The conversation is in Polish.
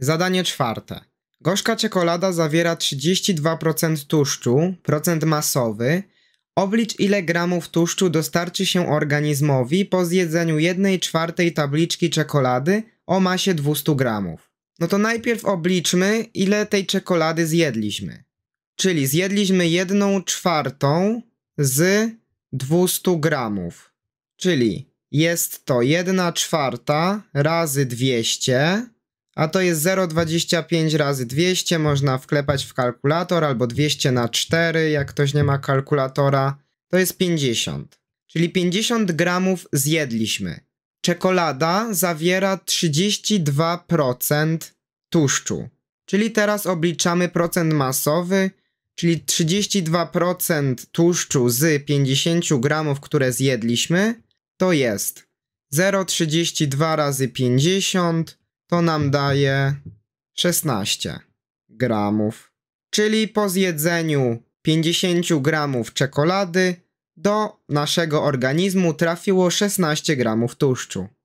Zadanie czwarte. Gorzka czekolada zawiera 32% tłuszczu, procent masowy. Oblicz ile gramów tłuszczu dostarczy się organizmowi po zjedzeniu 1 czwartej tabliczki czekolady o masie 200 gramów. No to najpierw obliczmy ile tej czekolady zjedliśmy. Czyli zjedliśmy 1 czwartą z 200 gramów. Czyli jest to 1 czwarta razy 200 a to jest 0,25 razy 200, można wklepać w kalkulator albo 200 na 4, jak ktoś nie ma kalkulatora, to jest 50. Czyli 50 gramów zjedliśmy. Czekolada zawiera 32% tłuszczu. Czyli teraz obliczamy procent masowy, czyli 32% tłuszczu z 50 gramów, które zjedliśmy, to jest 0,32 razy 50 to nam daje 16 gramów, czyli po zjedzeniu 50 gramów czekolady do naszego organizmu trafiło 16 gramów tłuszczu.